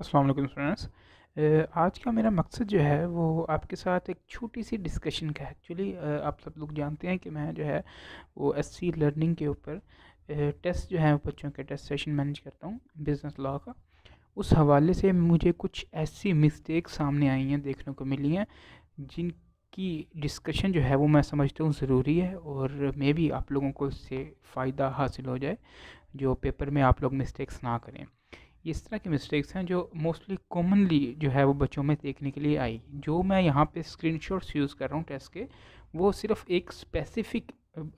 अस्सलाम वालेकुम स्टूडेंट्स आज का मेरा मकसद जो है वो आपके साथ एक छोटी सी डिस्कशन का है एक्चुअली आप सब लोग जानते हैं कि मैं जो है वो एस सी लर्निंग के ऊपर टेस्ट जो है बच्चों के टेस्ट सेशन मैनेज करता हूँ बिज़नेस लॉ का उस हवाले से मुझे कुछ ऐसी मिस्टेक सामने आई हैं देखने को मिली हैं जिनकी डिस्कशन जो है वो मैं समझता हूँ ज़रूरी है और मे भी आप लोगों को इससे फ़ायदा हासिल हो जाए जो पेपर में आप लोग मिस्टेक्स ना करें इस तरह की मिस्टेक्स हैं जो मोस्टली कॉमनली जो है वो बच्चों में देखने के लिए आई जो मैं यहाँ पे स्क्रीनशॉट्स यूज़ कर रहा हूँ टेस्ट के वो सिर्फ एक स्पेसिफिक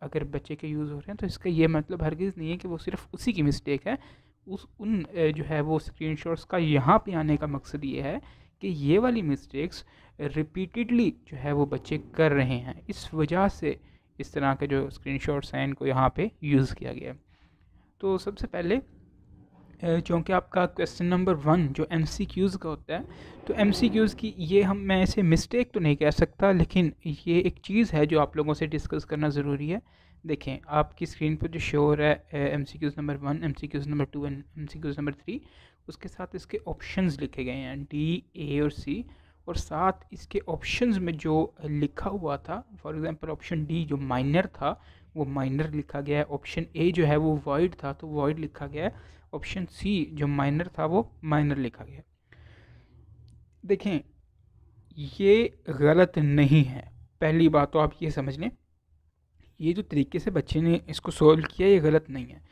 अगर बच्चे के यूज़ हो रहे हैं तो इसका ये मतलब हरगिज़ नहीं है कि वो सिर्फ उसी की मिस्टेक है उस उन जो है वो स्क्रीन का यहाँ पर आने का मकसद ये है कि ये वाली मिस्टेक्स रिपीटेडली जो है वो बच्चे कर रहे हैं इस वजह से इस तरह के जो स्क्रीन हैं इनको यहाँ पर यूज़ किया गया तो सबसे पहले जो कि आपका क्वेश्चन नंबर वन जो एम सी क्यूज़ का होता है तो एम सी क्यूज़ की ये हम मैं इसे मिस्टेक तो नहीं कह सकता लेकिन ये एक चीज़ है जो आप लोगों से डिस्कस करना ज़रूरी है देखें आपकी स्क्रीन पर जो शोर है M C Qs number one M C Qs number two and M C Qs number three उसके साथ इसके ऑप्शन लिखे गए हैं डी ए और सी और साथ इसके ऑप्शन में जो लिखा हुआ था फॉर एग्ज़ाम्पल ऑप्शन डी जो माइनर था वो माइनर लिखा गया है ऑप्शन ए जो है वो वाइड था तो वाइड लिखा गया है ऑप्शन सी जो माइनर था वो माइनर लिखा गया देखें ये गलत नहीं है पहली बात तो आप ये समझ लें ये जो तरीके से बच्चे ने इसको सोल्व किया ये गलत नहीं है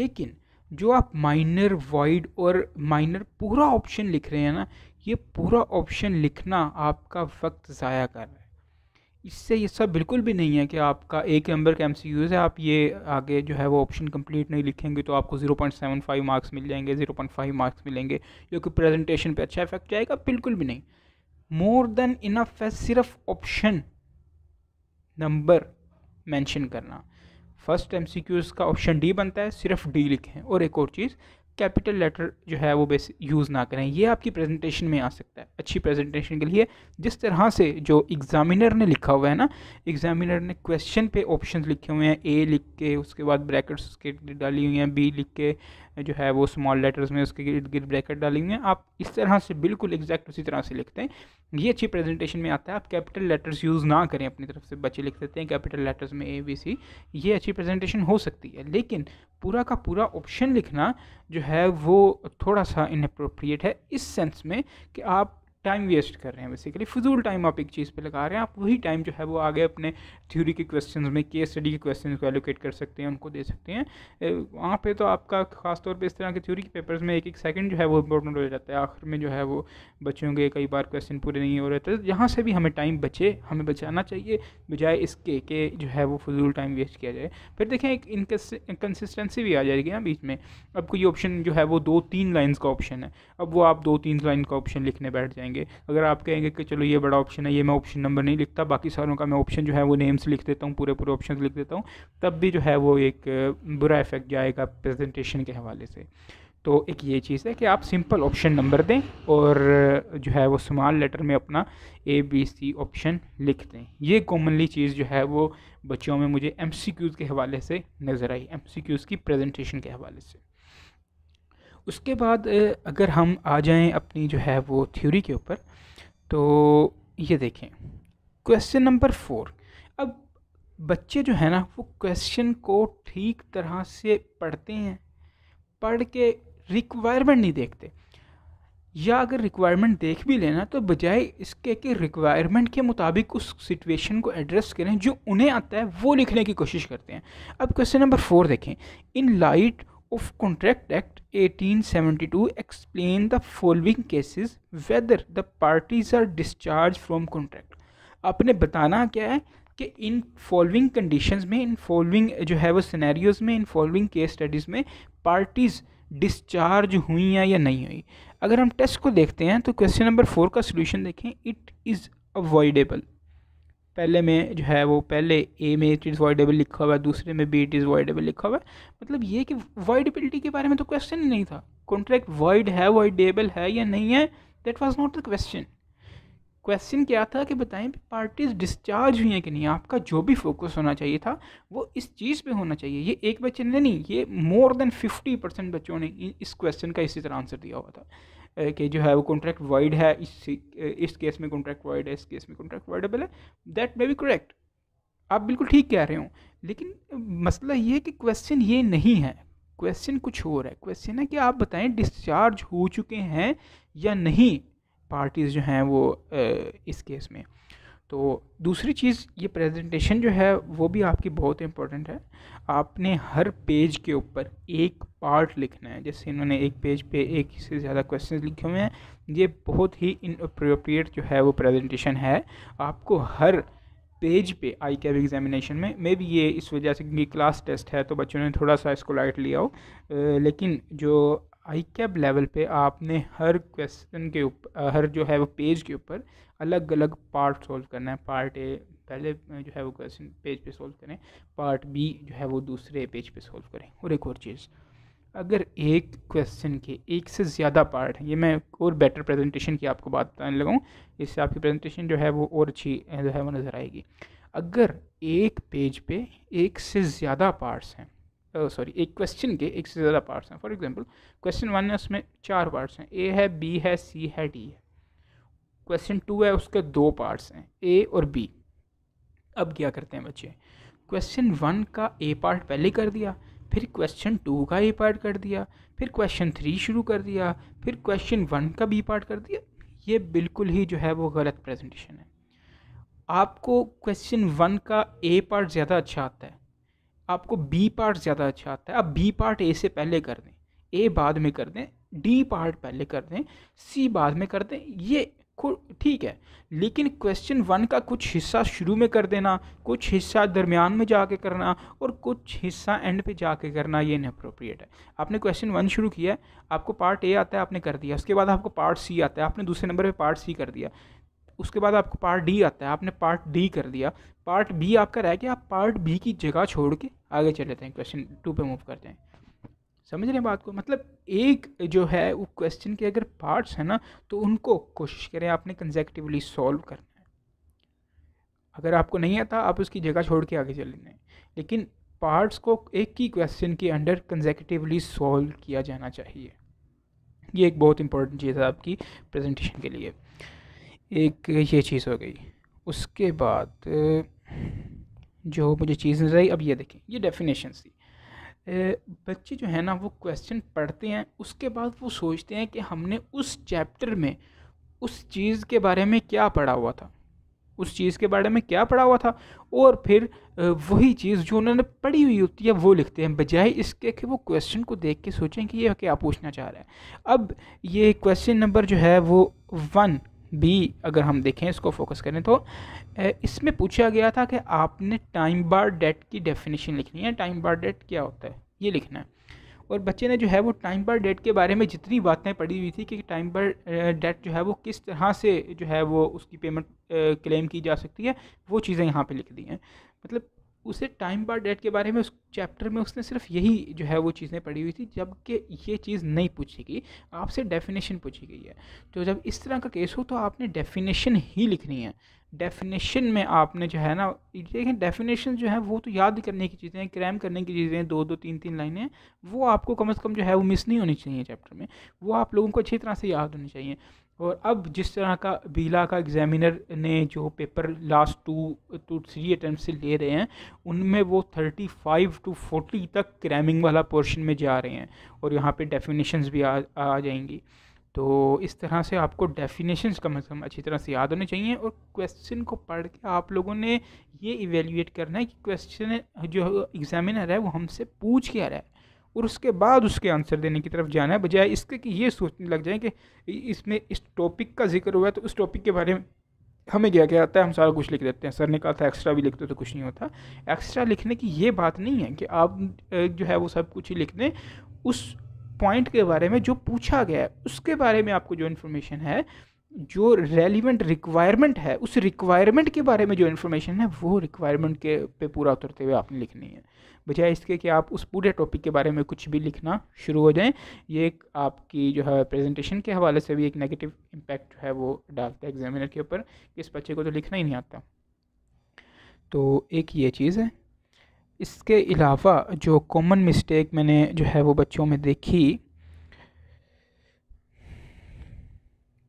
लेकिन जो आप माइनर वाइड और माइनर पूरा ऑप्शन लिख रहे हैं ना ये पूरा ऑप्शन लिखना आपका वक्त ज़ाया कर रहा है इससे ये सब बिल्कुल भी नहीं है कि आपका एक नंबर का एम सी है आप ये आगे जो है वो ऑप्शन कंप्लीट नहीं लिखेंगे तो आपको 0.75 मार्क्स मिल जाएंगे 0.5 मार्क्स मिलेंगे जो कि प्रेजेंटेशन पे अच्छा इफेक्ट जाएगा बिल्कुल भी नहीं मोर देन इनफ है सिर्फ ऑप्शन नंबर मेंशन करना फर्स्ट एम का ऑप्शन डी बनता है सिर्फ डी लिखें और एक और चीज़ कैपिटल लेटर जो है वो बेस यूज़ ना करें ये आपकी प्रेजेंटेशन में आ सकता है अच्छी प्रेजेंटेशन के लिए जिस तरह से जो एग्ज़ामिनर ने लिखा हुआ है ना एग्ज़ामिनर ने क्वेश्चन पे ऑप्शन लिखे हुए हैं ए लिख के उसके बाद ब्रैकेट्स उसके डाली हुई हैं बी लिख के जो है वो स्मॉल लेटर्स में उसके इर्द गिर्द ब्रैकेट डाली हुई आप इस तरह से बिल्कुल एग्जैक्ट उसी तरह से लिखते हैं ये अच्छी प्रेजेंटेशन में आता है आप कैपिटल लेटर्स यूज़ ना करें अपनी तरफ से बच्चे लिख देते हैं कैपिटल लेटर्स में ए बी सी ये अच्छी प्रेजेंटेशन हो सकती है लेकिन पूरा का पूरा ऑप्शन लिखना जो है वो थोड़ा सा इनअप्रोप्रिएट है इस सेंस में कि आप टाइम वेस्ट कर रहे हैं बेसिकली फजूल टाइम आप एक चीज़ पे लगा रहे हैं आप वही टाइम जो है वो आगे अपने थ्योरी के क्वेश्चन में केस स्टडी के क्वेश्चन को एलोकेट कर सकते हैं उनको दे सकते हैं वहाँ पे तो आपका खासतौर पे इस तरह के थ्योरी के पेपर्स में एक एक सेकंड जो है वो इंपॉर्टेंट हो जाता है आखिर में जो है वो बच्चों के कई बार क्वेश्चन पूरे नहीं हो रहे थे जहाँ तो से भी हमें टाइम बचे हमें बचाना चाहिए बजाय इसके कि जो है वो फजूल टाइम वेस्ट किया जाए फिर देखें एक कंसिस्टेंसी भी आ जाएगी ना बीच में अब कोई ऑप्शन जो है वो दो तीन लाइन्स का ऑप्शन है अब वो आप दो तीन लाइन का ऑप्शन लिखने बैठ जाएंगे जाएंगे अगर आप कहेंगे कि चलो ये बड़ा ऑप्शन है ये मैं ऑप्शन नंबर नहीं लिखता बाकी सारों का मैं ऑप्शन जो है वो नेम्स लिख देता हूँ पूरे पूरे ऑप्शन लिख देता हूँ तब भी जो है वो एक बुरा इफेक्ट जाएगा प्रेजेंटेशन के हवाले से तो एक ये चीज़ है कि आप सिंपल ऑप्शन नंबर दें और जो है वो स्मॉल लेटर में अपना ए बी सी ऑप्शन लिख दें ये कॉमनली चीज़ जो है वो बच्चों में मुझे एम सी क्यूज़ के हवाले से नज़र आई एम सी क्यूज़ की प्रेजेंटेशन के हवाले से उसके बाद अगर हम आ जाएं अपनी जो है वो थ्योरी के ऊपर तो ये देखें क्वेश्चन नंबर फोर अब बच्चे जो है ना वो क्वेश्चन को ठीक तरह से पढ़ते हैं पढ़ के रिक्वायरमेंट नहीं देखते या अगर रिक्वायरमेंट देख भी लेना तो बजाय इसके कि रिक्वायरमेंट के मुताबिक उस सिचुएशन को एड्रेस करें जो उन्हें आता है वो लिखने की कोशिश करते हैं अब क्वेश्चन नंबर फोर देखें in light of Contract Act 1872 explain the following cases whether the parties are discharged from contract. आपने बताना क्या है कि इन फॉलोइंग कंडीशंस में इन फॉलोइंग जो है वो सिनेरियोस में इन फॉलोइंग केस स्टडीज़ में पार्टीज़ डिस्चार्ज हुई हैं या नहीं हुई अगर हम टेस्ट को देखते हैं तो क्वेश्चन नंबर फोर का सोल्यूशन देखें इट इज़ अवॉइडेबल पहले में जो है वो पहले ए में इट इज़ वॉइडेबल लिखा हुआ है दूसरे में बी इट इज़ वॉइडेबल लिखा हुआ है मतलब ये कि वॉइडेबिलिटी के बारे में तो क्वेश्चन ही नहीं था कॉन्ट्रैक्ट वॉइड है वॉइडेबल है या नहीं है that was not the question question क्या था कि बताएं पार्टीज डिस्चार्ज हुई हैं कि नहीं आपका जो भी फोकस होना चाहिए था वो इस चीज़ पे होना चाहिए ये एक बच्चे ने नहीं ये मोर देन फिफ्टी परसेंट बच्चों ने इस क्वेश्चन का इसी तरह आंसर दिया हुआ था कि जो है वो कॉन्ट्रैक्ट वाइड है इस इस केस में कॉन्ट्रैक्ट वाइड है इस केस में कॉन्ट्रैक्ट वाइडेबल है दैट मे बी करेक्ट आप बिल्कुल ठीक कह रहे हो लेकिन मसला ये है कि क्वेश्चन ये नहीं है क्वेश्चन कुछ और है क्वेश्चन है कि आप बताएं डिस्चार्ज हो चुके हैं या नहीं पार्टीज़ जो हैं वो इस केस में तो दूसरी चीज़ ये प्रेजेंटेशन जो है वो भी आपकी बहुत इम्पोर्टेंट है आपने हर पेज के ऊपर एक पार्ट लिखना है जैसे इन्होंने एक पेज पे एक से ज़्यादा क्वेश्चन लिखे हुए हैं ये बहुत ही इनअप्रोप्रिएट जो है वो प्रेजेंटेशन है आपको हर पेज पे आई कैब एग्जामिनेशन में मे भी ये इस वजह से क्योंकि क्लास टेस्ट है तो बच्चों ने थोड़ा सा इसको लाइट लिया हो लेकिन जो आई कैब लेवल पे आपने हर क्वेश्चन के ऊपर हर जो है वो पेज के ऊपर अलग अलग पार्ट सॉल्व करना है पार्ट ए पहले जो है वो क्वेश्चन पेज पे सॉल्व करें पार्ट बी जो है वो दूसरे पेज पे सॉल्व करें और एक और चीज़ अगर एक क्वेश्चन के एक से ज़्यादा पार्ट हैं ये मैं और बेटर प्रेजेंटेशन की आपको बात बताने लगाऊँ इससे आपकी प्रेजेंटेशन जो है वो और अच्छी जो है वो नज़र आएगी अगर एक पेज पे एक से ज़्यादा पार्ट्स हैं सॉरी oh, एक क्वेश्चन के एक से ज़्यादा पार्ट्स हैं फॉर एग्जांपल क्वेश्चन वन है उसमें चार पार्ट्स हैं ए है बी है सी है डी है क्वेश्चन टू है उसके दो पार्ट्स हैं ए और बी अब क्या करते हैं बच्चे क्वेश्चन वन का ए पार्ट पहले कर दिया फिर क्वेश्चन टू का ए पार्ट कर दिया फिर क्वेश्चन थ्री शुरू कर दिया फिर क्वेश्चन वन का बी पार्ट कर दिया ये बिल्कुल ही जो है वो गलत प्रेजेंटेशन है आपको क्वेश्चन वन का ए पार्ट ज़्यादा अच्छा आता है आपको बी पार्ट ज़्यादा अच्छा आता है आप बी पार्ट ए से पहले कर दें ए बाद में कर दें डी पार्ट पहले कर दें सी बाद में कर दें ये ठीक है लेकिन क्वेश्चन वन का कुछ हिस्सा शुरू में कर देना कुछ हिस्सा दरमियान में जाके करना और कुछ हिस्सा एंड पे जाके करना ये इनप्रोप्रिएट है आपने क्वेश्चन वन शुरू किया आपको पार्ट ए आता है आपने कर दिया उसके बाद आपको पार्ट सी आता है आपने दूसरे नंबर पे पार्ट सी कर दिया उसके बाद आपको पार्ट डी आता है आपने पार्ट डी कर दिया पार्ट बी आपका रह गया आप पार्ट बी की जगह छोड़ के आगे चले जाते हैं क्वेश्चन टू पे मूव करते हैं समझ रहे हैं बात को मतलब एक जो है वो क्वेश्चन के अगर पार्ट्स हैं ना तो उनको कोशिश करें आपने कंजेक्टिवली सॉल्व करना है अगर आपको नहीं आता आप उसकी जगह छोड़ के आगे चले जाए लेकिन पार्ट्स को एक ही क्वेश्चन के अंडर कंजेक्टिवली सॉल्व किया जाना चाहिए ये एक बहुत इंपॉर्टेंट चीज़ है आपकी प्रेजेंटेशन के लिए एक ये चीज़ हो गई उसके बाद जो मुझे चीज़ नजर आई अब ये देखें ये डेफिनेशन थी बच्चे जो है ना वो क्वेश्चन पढ़ते हैं उसके बाद वो सोचते हैं कि हमने उस चैप्टर में उस चीज़ के बारे में क्या पढ़ा हुआ था उस चीज़ के बारे में क्या पढ़ा हुआ था और फिर वही चीज़ जो उन्होंने पढ़ी हुई होती है वो लिखते हैं बजाय इसके कि वो क्वेश्चन को देख के सोचें कि ये क्या पूछना चाह रहा है अब ये क्वेश्चन नंबर जो है वो वन भी अगर हम देखें इसको फोकस करें तो इसमें पूछा गया था कि आपने टाइम बार डेट की डेफिनेशन लिखनी है टाइम बार डेट क्या होता है ये लिखना है और बच्चे ने जो है वो टाइम बार डेट के बारे में जितनी बातें पढ़ी हुई थी कि टाइम बार डेट जो है वो किस तरह से जो है वो उसकी पेमेंट क्लेम की जा सकती है वो चीज़ें यहाँ पे लिख दी हैं मतलब उसे टाइम बार डेट के बारे में उस चैप्टर में उसने सिर्फ यही जो है वो चीज़ें पढ़ी हुई थी जबकि ये चीज़ नहीं पूछी गई आपसे डेफिनेशन पूछी गई है तो जब इस तरह का केस हो तो आपने डेफिनेशन ही लिखनी है डेफिनेशन में आपने जो है ना देखें डेफिनेशन जो है वो तो याद करने की चीज़ें क्रैम करने की चीज़ें दो दो तीन तीन लाइनें वो आपको कम से कम जो है वो मिस नहीं होनी चाहिए चैप्टर में वो आप लोगों को अच्छी तरह से याद होनी चाहिए और अब जिस तरह का बीला का एग्ज़ामिनर ने जो paper last two to three attempt से ले रहे हैं उनमें वो थर्टी फाइव टू फोर्टी तक क्रैमिंग वाला पोर्शन में जा रहे हैं और यहाँ पे डेफिनेशंस भी आ आ जाएंगी तो इस तरह से आपको डेफिनेशंस कम अज़ कम अच्छी तरह से याद होने चाहिए और क्वेश्चन को पढ़ के आप लोगों ने ये इवेल्यूएट करना है कि क्वेश्चन जो एग्ज़ामिनर है वो हमसे पूछ क्या रहा है और उसके बाद उसके आंसर देने की तरफ जाना है बजाय इसके कि ये सोचने लग जाए कि इसमें इस टॉपिक का जिक्र हुआ है तो उस टॉपिक के बारे में हमें क्या क्या आता है हम सारा कुछ लिख देते हैं सर ने कहा था एक्स्ट्रा भी लिखते तो कुछ नहीं होता एक्स्ट्रा लिखने की ये बात नहीं है कि आप जो है वो सब कुछ ही लिख दें उस पॉइंट के बारे में जो पूछा गया है उसके बारे में आपको जो इन्फॉर्मेशन है जो रेलिवेंट रिक्वायरमेंट है उस रिक्वायरमेंट के बारे में जो इन्फॉर्मेशन है वो रिक्वायरमेंट के पे पूरा उतरते हुए आपने लिखनी है बजाय इसके कि आप उस पूरे टॉपिक के बारे में कुछ भी लिखना शुरू हो जाएं ये एक आपकी जो है प्रेजेंटेशन के हवाले से भी एक नेगेटिव इम्पैक्ट है वो डालता है एग्जामिनर के ऊपर इस बच्चे को तो लिखना ही नहीं आता तो एक ये चीज़ है इसके अलावा जो कॉमन मिस्टेक मैंने जो है वो बच्चों में देखी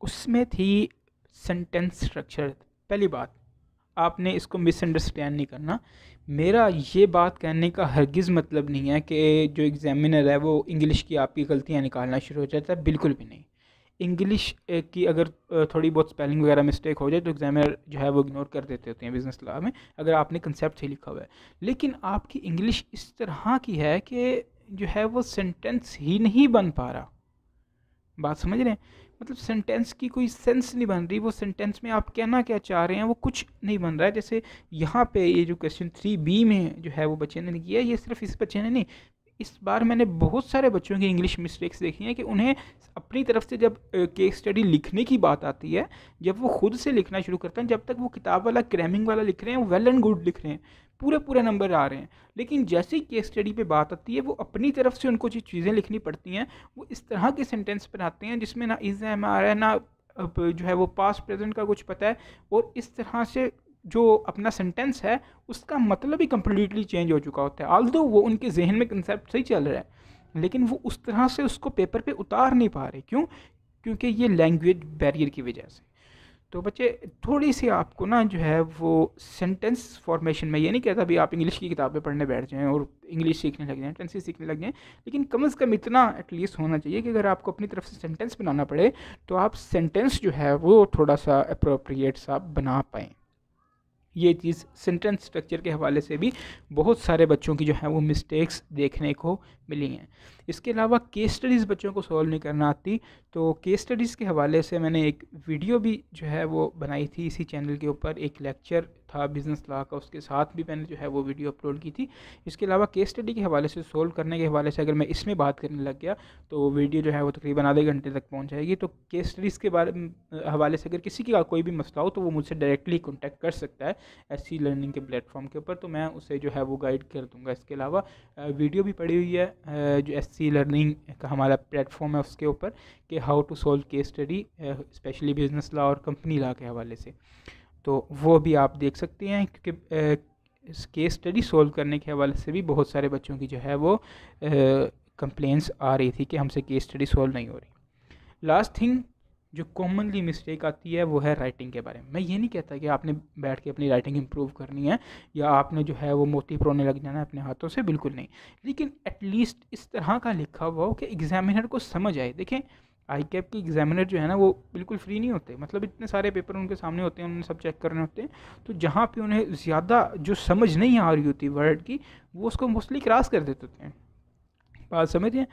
उसमें थी सेंटेंस स्ट्रक्चर पहली बात आपने इसको मिसअंडरस्टैंड नहीं करना मेरा ये बात कहने का हरगिज़ मतलब नहीं है कि जो एग्ज़ामिनर है वो इंग्लिश की आपकी गलतियाँ निकालना शुरू हो जाता है बिल्कुल भी नहीं इंग्लिश की अगर थोड़ी बहुत स्पेलिंग वगैरह मिस्टेक हो जाए तो एग्जामिनर जो है वो इग्नोर कर देते होते हैं बिज़नेस लॉ में अगर आपने कंसेप्ट ही लिखा हुआ है लेकिन आपकी इंग्लिश इस तरह की है कि जो है वो सेंटेंस ही नहीं बन पा रहा बात समझ रहे हैं मतलब सेंटेंस की कोई सेंस नहीं बन रही वो सेंटेंस में आप कहना क्या चाह रहे हैं वो कुछ नहीं बन रहा है जैसे यहाँ पे ये जो क्वेश्चन थ्री बी में जो है वो बच्चे ने किया ये सिर्फ इस बच्चे ने नहीं इस बार मैंने बहुत सारे बच्चों की इंग्लिश मिस्टेक्स देखी हैं कि उन्हें अपनी तरफ से जब केस स्टडी लिखने की बात आती है जब वो खुद से लिखना शुरू करते हैं जब तक वो किताब वाला क्रैमिंग वाला लिख रहे हैं वेल एंड गुड लिख रहे हैं पूरे पूरे नंबर आ रहे हैं लेकिन जैसे ही केस स्टडी पे बात आती है वो अपनी तरफ से उनको जो चीज़ें लिखनी पड़ती हैं वो इस तरह के सेंटेंस बनाते हैं जिसमें ना इज एम आ रहा है ना जो है वो पास्ट प्रेजेंट का कुछ पता है और इस तरह से जो अपना सेंटेंस है उसका मतलब ही कम्प्लीटली चेंज हो चुका होता है आल वो उनके जहन में कंसेप्ट सही चल रहा है लेकिन वो उस तरह से उसको पेपर पे उतार नहीं पा रहे क्यों क्योंकि ये लैंग्वेज बैरियर की वजह से तो बच्चे थोड़ी सी आपको ना जो है वो सेंटेंस फॉर्मेशन में ये नहीं कहता भी आप इंग्लिश की किताबें पढ़ने बैठ जाएं और इंग्लिश सीखने लग जाएं टेंसी सीखने लग जाएं लेकिन कम अज़ कम इतना एटलीस्ट होना चाहिए कि अगर आपको अपनी तरफ से सेंटेंस बनाना पड़े तो आप सेंटेंस जो है वो थोड़ा सा अप्रोप्रिएट सा बना पाएँ ये चीज़ सेंटेंस स्ट्रक्चर के हवाले से भी बहुत सारे बच्चों की जो है वो मिस्टेक्स देखने को मिली हैं इसके अलावा केस स्टडीज़ बच्चों को सॉल्व नहीं करना आती तो केस स्टडीज़ के हवाले से मैंने एक वीडियो भी जो है वो बनाई थी इसी चैनल के ऊपर एक लेक्चर था बिज़नेस लॉ का उसके साथ भी मैंने जो है वो वीडियो अपलोड की थी इसके अलावा केस स्टडी के हवाले से सोल्व करने के हवाले से अगर मैं इसमें बात करने लग गया तो वीडियो जो है वो तकरीबन आधे घंटे तक पहुँच जाएगी तो केस स्टडीज़ के बारे हवाले से अगर किसी का कोई भी मसला हो तो वो मुझसे डायरेक्टली कॉन्टैक्ट कर सकता है एस लर्निंग के प्लेटफॉर्म के ऊपर तो मैं उसे जो है वो गाइड कर दूँगा इसके अलावा वीडियो भी पड़ी हुई है जो एस सी लर्निंग का हमारा प्लेटफॉर्म है उसके ऊपर कि how to solve case study specially business law और कंपनी लॉ के हवाले से तो वो भी आप देख सकते हैं क्योंकि केस स्टडी सॉल्व करने के हवाले से भी बहुत सारे बच्चों की जो है वो कंप्लेंट्स आ रही थी कि हमसे केस स्टडी सॉल्व नहीं हो रही लास्ट थिंग जो कॉमनली मिस्टेक आती है वो है राइटिंग के बारे में मैं ये नहीं कहता कि आपने बैठ के अपनी राइटिंग इम्प्रूव करनी है या आपने जो है वो मोती परोने लग जाना है अपने हाथों से बिल्कुल नहीं लेकिन एटलीस्ट इस तरह का लिखा हुआ हो कि एग्जामिनर को समझ आए देखें आई कैप के एग्जामिनर जो है ना वो बिल्कुल फ्री नहीं होते मतलब इतने सारे पेपर उनके सामने होते हैं उन्हें सब चेक करने होते हैं तो जहाँ पे उन्हें ज़्यादा जो समझ नहीं आ रही होती वर्ड की वो उसको मोस्टली क्रॉस कर देते होते हैं बात समझिए हैं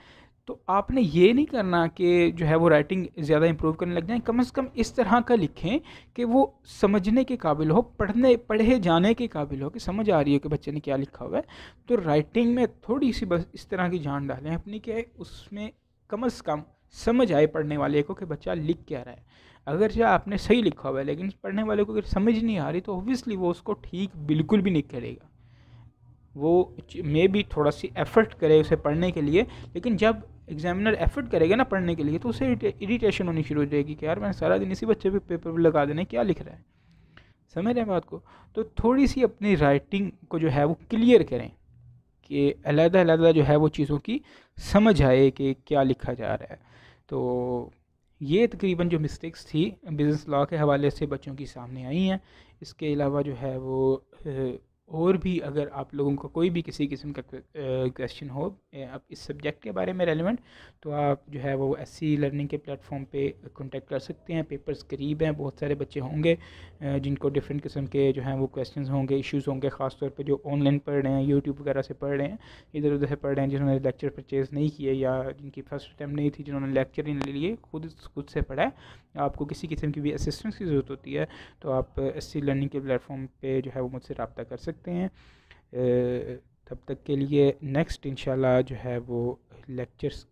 तो आपने ये नहीं करना कि जो है वो राइटिंग ज़्यादा इम्प्रूव करने लग जाए कम से कम इस तरह का लिखें कि वो समझने के काबिल हो पढ़ने पढ़े जाने के काबिल हो कि समझ आ रही हो कि बच्चे ने क्या लिखा हुआ है तो राइटिंग में थोड़ी सी बस इस तरह की जान डालें अपनी कि उसमें कम अज़ कम समझ आए पढ़ने वाले को कि बच्चा लिख क्या रहा है अगर जो आपने सही लिखा हुआ है लेकिन पढ़ने वाले को अगर समझ नहीं आ रही तो ऑब्वियसली वो उसको ठीक बिल्कुल भी नहीं करेगा वो मे भी थोड़ा सी एफ़र्ट करे उसे पढ़ने के लिए लेकिन जब एग्जामिनर एफर्ट करेगा ना पढ़ने के लिए तो उसे इरीटेशन होनी शुरू हो जाएगी कि यार मैंने सारा दिन इसी बच्चे पे पेपर पे लगा देने क्या लिख रहा है समझ रहे हैं बात को तो थोड़ी सी अपनी राइटिंग को जो है वो क्लियर करें कि अलहदा अलहदा जो है वो चीज़ों की समझ आए कि क्या लिखा जा रहा है तो ये तकरीबन जो मिस्टेक्स थी बिज़नेस लॉ के हवाले से बच्चों की सामने आई हैं इसके अलावा जो है वो और भी अगर आप लोगों को कोई भी किसी किस्म का क्वेश्चन हो अब इस सब्जेक्ट के बारे में रेलिवेंट तो आप जो है वो एस लर्निंग के प्लेटफॉर्म पे कांटेक्ट कर सकते हैं पेपर्स करीब हैं बहुत सारे बच्चे होंगे जिनको डिफरेंट किस्म के जो हैं वो क्वेश्चंस होंगे इश्यूज़ होंगे ख़ास तौर पे जो ऑनलाइन पढ़ रहे हैं यूट्यूब वगैरह से पढ़ रहे हैं इधर उधर से पढ़ रहे हैं जिन्होंने लेक्चर परचेज़ नहीं किए या जिनकी फर्स्ट अटैम्प नहीं थी जिन्होंने लेक्चर ही ले लिए खुद खुद से पढ़ा है आपको किसी किस्म की भी असिस्टेंस की ज़रूरत होती है तो आप एस लर्निंग के प्लेटफॉर्म पर जो है वो मुझसे रबता कर सकते हैं तब तक के लिए नेक्स्ट इंशाल्लाह जो है वो लेक्चर्स